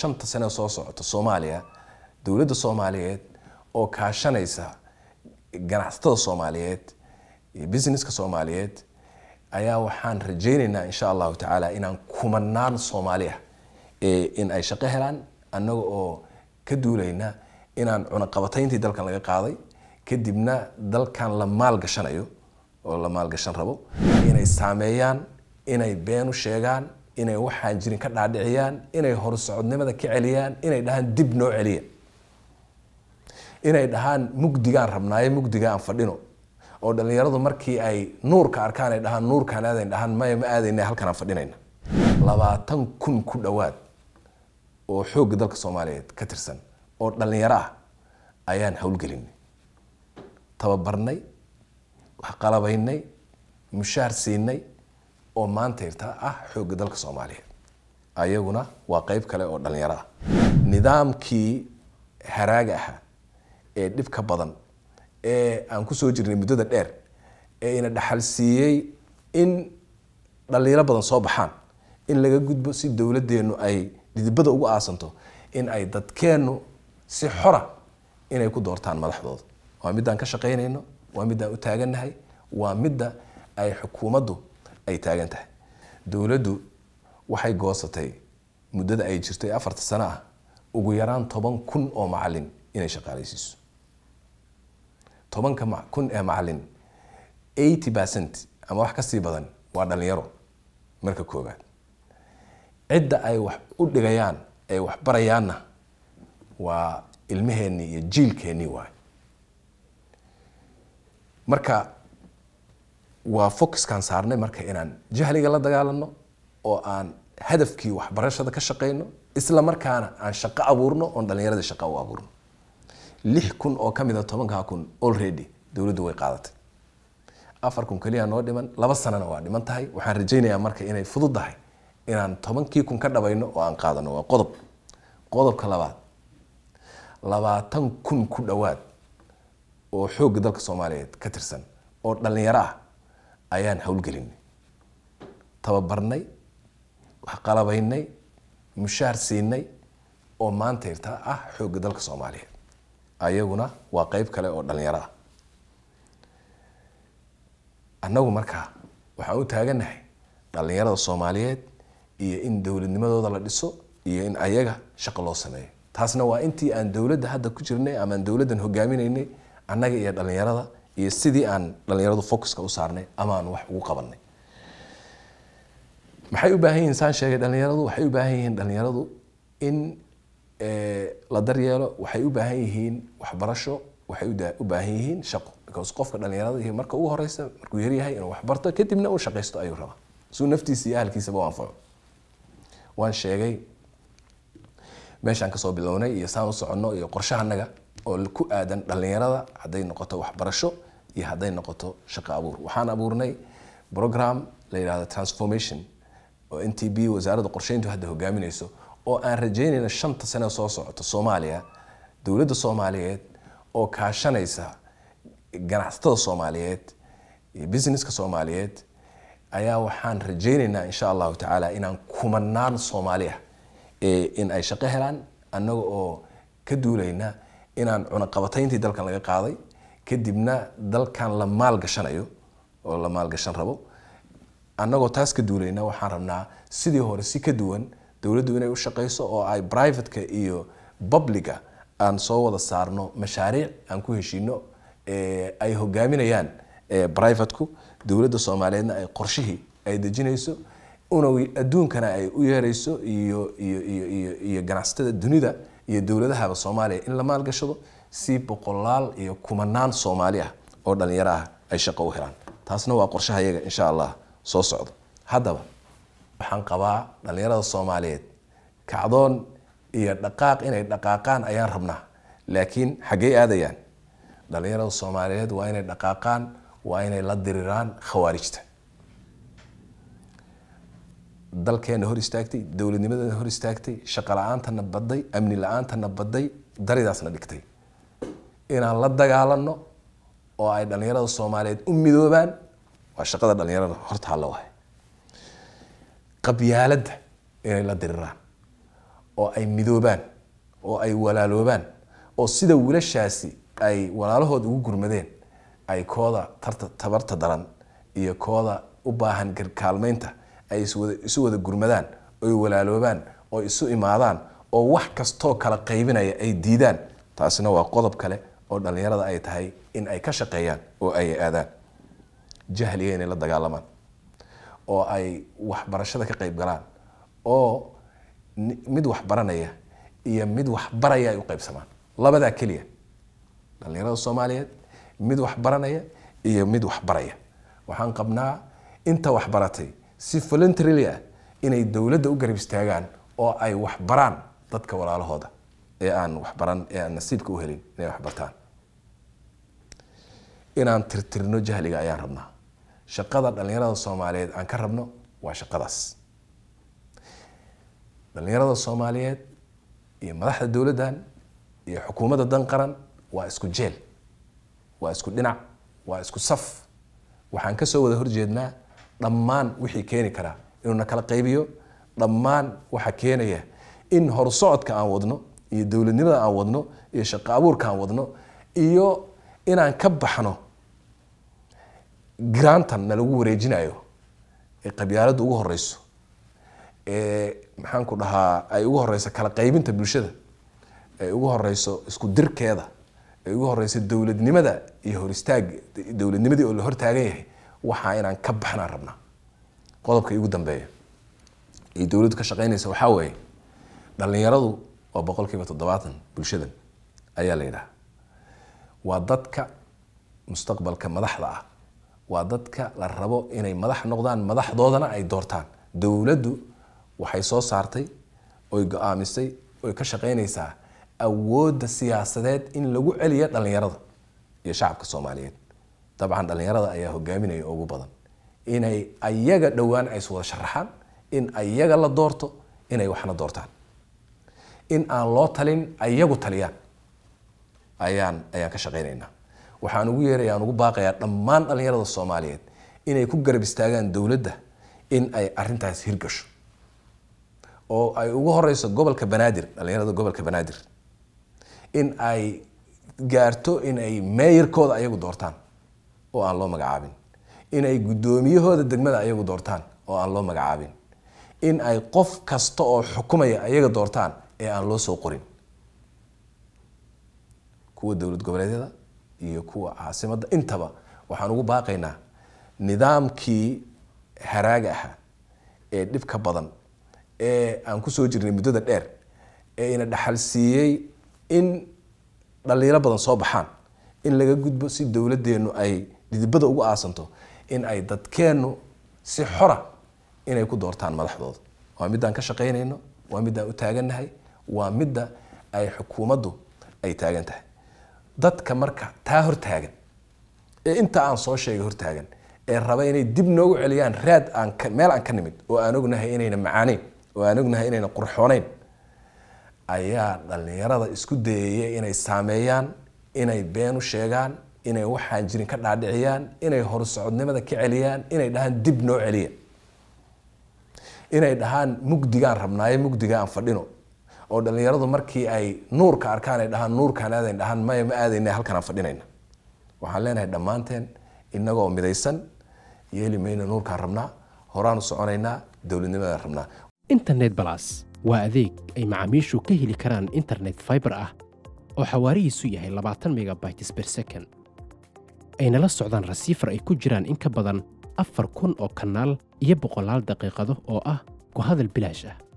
shanta sane soo socoto soomaaliya dowladda soomaaliyeed oo kaashanaysa ganacsatada soomaaliyeed iyo businesska soomaaliyeed ayaa waxaan rajaynaynaa insha allahu tacaala inaan kumanaan soomaaliya ah in ay shaqo helaan annaga oo ka duulayna inaan cunaqabatayntii dalkan laga qaaday kadibna dalkan la maalgashanayo oo la maalgashan rabo inay saameeyaan inay been u sheegaan inay waxaan jirin ka dhaadhiciyaan inay horusocodnimada ka celiyaan inay dhahaan dib noo celiya inay dhahaan mugdigaan rabnaaye mugdiga aan fadhino oo dhallinyaradu markii ay nuurka arkaan ay dhahaan nuurkaan aadayn dhahaan maya ma aadayna halkan aan fadhinayna labaatan kun ku dhowaad oo xoogga dalka soomaaliyeed ka tirsan oo dhallinyaro ah ayaan howlgelinay tababarnay wax qalabaynay mushaar siinay oo maanta irtaa ah xoogga dalka soomaaliya ayaguna waa qeyb kale oo dhalinyaro ah nidaamkii haraaga ahaa ee dhibka badan ee aan kusoo jirnay muddada dheer ee ina dhaxal siiyey in dhalinyaro badan soo baxaan in laga gudbo si dowladeennu ay didibada ugu aasanto in ay dadkeennu si xora inay ku doortaan madaxdooda waa midaan ka shaqaynayno waa midaan u taagannahay waa midda ay xukuumaddu ay taagan tahay dowladdu waxay goosatay muddada ay jirtay afarta sano ah ugu yaraan toban kun oo macalin inay shaqaalaysiiso tobanka kun ee macalin eighty percent ama wax kasii badan waa dhallinyaro marka koowaad cidda ay wax u dhigayaan ay waxbarayaanna waa ilmaheennii iyo jiilkeennii waay marka waa focuskaan saarnay marka inaan jahliga la dagaalano oo aan hadafkii waxbarashada ka shaqeyno isla markaana aan shaqo abuurno oon dhalinyarada shaqa u abuurno lix kun oo ka mida ah tobankaa kun already dowladdu way qaadatay afar kun keliya noo dhiman laba sanana waa dhiman tahay waxaan rajaynayaa marka inay fudud inaan tobankii kun ka dhabayno oo aan qaadano waa qodob qodobka labaad labaatan kun ku dhowaad oo xoogga dalka soomaaliyeed ka tirsan oo dhalinyaro ah ayaan hawlgelinay tababarnay waxqalabaynay mushaar siinay oo maanta irtaa ah xoogga dalka soomaaliyeed ayaguna waa qeyb kale oo dhalinyaro ah annagu markaa waxaan u taaganahay dhallinyarada soomaaliyeed iyo in dowladnimadooda la dhiso iyo in ayaga shaqo loo sameeyo taasna waa intii aan dowladda hadda ku jirnay ama aan dowladdan hogaaminaynay annaga iyo dhallinyarada iyo sidii aan dhalinyaradu focuska u saarnay ama aan wax ugu qabanay maxay u baahan yihin saan sheegay dhalinyaradu waxay u baahan yihiin dhalinyaradu in eh, la daryeelo waxay u baahan yihiin waxbarasho waxay u baahan yihiin shaqo because qofka dhalinyarada marka ugu horeysa markuu yaryahay inuu waxbarto kadibna uu shaqaysto ayuu rabaa suu naftiisa iyo ahalkiisaba u anfaco waan sheegay meeshaan kasoo bilownay iyo saan u soconno iyo qorshahannaga oo ku aadan dhalinyarada hadday noqoto waxbarasho iyo hadday noqoto shaqo abuur waxaan abuurnay program la yidhahdo transformation oo n t b wasaaradda qorsheyntu hadda hogaaminayso oo aan rajaynayna shanta sane soo socoto soomaaliya dowladda soomaaliyeed oo kaashanaysa ganacsatada soomaaliyeed iyo businesska soomaaliyeed ayaa waxaan rajaynaynaa insha allahu tacaala inaan kumanaan soomaaliya ah in ay shaqo helaan annaga oo ka duulayna inaan cunaqabatayntii dalkan laga qaaday kadibna dalkan la maalgashanayo oo la maalgashan rabo annagoo taas ka duulayna waxaan rabnaa sidii hore si ka duwan dowladdu inay u shaqeyso oo ay privateka iyo publiga aan soo wada saarno mashaariic aan ku heshiino eh, ay hogaaminayaan eh, privateku dowladda soomaaliyeedna ay qorshihii ay dejinayso una adduunkana ay u yeerayso iyo iyo iyo iyo iyo ganacsatada dunida iyo dowladahaba soomaaliya in la maalgashado si boqolaal iyo kumanaan soomaali ah oo dhalinyaro ay shaqo u helaan taasna waa qorshaha iyaga insha allah soo socda haddaba waxaan qabaa dhalinyarada soomaaliyeed kacdoon iyo dhaqaaq inay dhaqaaqaan ayaan rabnaa laakiin xaggey aadayaan dhalinyarada soomaaliyeed waa inay dhaqaaqaan waa inay la diriraan khawaarijta dalkeena hor istaagtay dowladnimadana hor istaagtay shaqo la-aantana baday amni la-aantana baday daridaasna dhigtay inaan la dagaalano oo ay dhallinyarada soomaaliyeed u midoobaan waa shaqada dhalinyarada horta hala wahay qabyaaladda inay la diriraan oo ay midoobaan oo ay walaaloobaan oo sida wiilashaasi ay walaalahood ugu gurmadeen ay kooda tarta tabarta daran iyo kooda u baahan garkaalmeynta ay isu wada gurmadaan oy walaaloobaan oo isu imaadaan oo wax kastoo kala qaybinaya ay diidaan taasina waa qodob kale oo dhalinyarada ay tahay in ay ka shaqeeyaan oo ay aadaan jahliga inay la dagaalamaan oo ay waxbarashada ka qayb galaan oo mid waxbaranaya iyo mid waxbaraya ay u qaybsamaan labadaa keliya dhalinyarada soomaaliyeed mid waxbaranaya iyo mid waxbaraya waxaan qabnaa inta waxbaratay si voluntarily ah inay dowladda u garab istaagaan oo ay waxbaraan dadka walaalahooda ee aan waxbaran ee aan nasiibka u helin inay waxbartaan inaan tirtirno jahliga ayaan rabnaa shaqada dhalinyarada soomaaliyeed aan ka rabno waa shaqadaas dhalinyarada soomaaliyeed iyo madaxda dowladdan iyo xukuumadda dan qaran waa isku jeel waa isku dhinac waa isku saf waxaan kasoo wada horjeednaa dhammaan wixii keeni karaa inuuna kala qaybiyo dhammaan waxa keenaya in horsocodka aan wadno iyo dowladnimada aan wadno iyo shaqo abuurka aan wadno iyo inaan ka baxno grantan nalagu wareejinayo ee qabyaaladda ugu horeyso ee maxaan ku dhahaa ay ugu horeyso kala qaybinta bulshada ay ugu horeyso isku dirkeeda ay ugu horeyso dowladnimada iyo hor dowladnimadii oo la hortaagan yahay waxaa inaan ka baxnaan rabnaa qodobka igu dambeeya ee dowladdu ka shaqeynaysa waxaa weeye dhallinyaradu oo boqolkiiba toddobaatan bulshadan ayaa la yidhaha waa dadka mustaqbalka madaxda ah waa dadka la rabo inay madax noqdaan madaxdoodana ay doortaan dowladdu waxay soo saartay oy go-aamisay oy ka shaqaynaysaa awoodda siyaasadeed in lagu celiyo dhallinyarada iyo shacabka soomaaliyeed dabcan dhallinyarada ayaa hogaaminaya ugu badan inay ayaga dhowaan ay iswada sharaxaan in ayaga la doorto inay waxna doortaan in aan loo talin ayagu taliyaan ayaan ayaan ka shaqeyneynaa waxaan ugu yeeraya ugu baaqayaa dhammaan dhallinyarada soomaaliyeed inay ku garab istaagaan dowladda in ay arintaas hirgasho oo ay ugu horeyso gobolka banaadir dhallinyarada gobolka banaadir in ay gaarto in ay meeyarkooda ayagu doortaan oo aan loo magacaabin in ay guddoomiyahooda degmada ayagu doortaan oo aan loo magacaabin in ay qof kasta oo xukumaya ayaga doortaan ee aan loo soo qorin kuwa dowlad goboleedyada iyo kuwa caasimada intaba waxaan ugu baaqaynaa nidaamkii haraaga ahaa ee dhibka badan ee aan kusoo jirnay muddada dheer ee ina dhaxal siiyey in dhaliilo badan soo baxaan in laga gudbo si dowladdeennu ay didibada ugu aasanto in ay dadkeennu si xora inay ku doortaan madaxdooda waa midaan ka shaqaynayno waa midaan u taagannahay waa midda ay xukuumaddu ay taagan tahay dadka marka taa hortaagan ee inta aan soo sheegay hortaagan ee raba inay dib noogu celiyaan raad aan meel aan ka nimid oo aan ognahay inayna macaanayn oo aan ognahay inayna qurxoonayn ayaa dhallinyarada isku dayaya inay saameeyaan inay been u sheegaan inay waxaan jirin ka dhaadhiciyaan inay horusocodnimada ka celiyaan inay dhahaan dib noo celiya inay dhahaan mugdigaan rabnaaye mugdiga aan fadhino oo dhalinyaradu markii ay nuurka arkaan ay dhahaan nuurkaan aadayn dhahaan maya ma aadayna halkaan fadhinayna waxaan leenahay dhammaanteen inagoo midaysan yeeli mayna nuurkaan rabnaa horaanu soconaynaa dowladnimadaan rabnaa internet balas waa adeeg ay macaamiishu ka heli karaan internet fiber ah oo xawaarihiisu yahay labaatan megabytes per second ayna la socdaan rasiifar ay ku jiraan in ka badan afar kun oo kanaal iyo boqolaal daqiiqado oo ah ku hadal bilaash ah